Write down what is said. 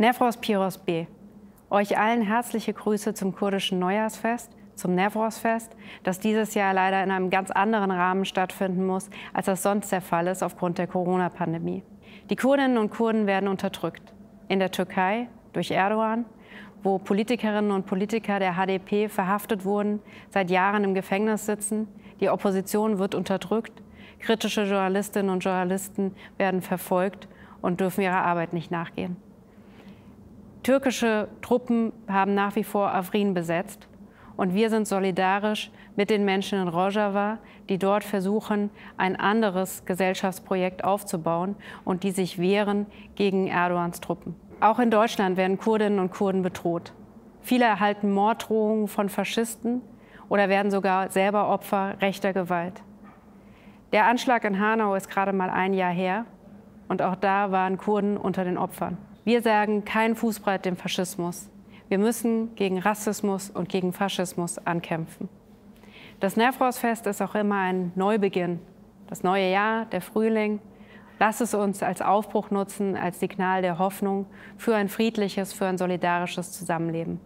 Nevros Piros B. Euch allen herzliche Grüße zum kurdischen Neujahrsfest, zum Nevros-Fest, das dieses Jahr leider in einem ganz anderen Rahmen stattfinden muss, als das sonst der Fall ist aufgrund der Corona-Pandemie. Die Kurdinnen und Kurden werden unterdrückt. In der Türkei durch Erdogan, wo Politikerinnen und Politiker der HDP verhaftet wurden, seit Jahren im Gefängnis sitzen, die Opposition wird unterdrückt, kritische Journalistinnen und Journalisten werden verfolgt und dürfen ihrer Arbeit nicht nachgehen. Türkische Truppen haben nach wie vor Afrin besetzt und wir sind solidarisch mit den Menschen in Rojava, die dort versuchen, ein anderes Gesellschaftsprojekt aufzubauen und die sich wehren gegen Erdogans Truppen. Auch in Deutschland werden Kurdinnen und Kurden bedroht. Viele erhalten Morddrohungen von Faschisten oder werden sogar selber Opfer rechter Gewalt. Der Anschlag in Hanau ist gerade mal ein Jahr her und auch da waren Kurden unter den Opfern. Wir sagen kein Fußbreit dem Faschismus. Wir müssen gegen Rassismus und gegen Faschismus ankämpfen. Das Nevrosfest ist auch immer ein Neubeginn. Das neue Jahr, der Frühling. Lass es uns als Aufbruch nutzen, als Signal der Hoffnung für ein friedliches, für ein solidarisches Zusammenleben.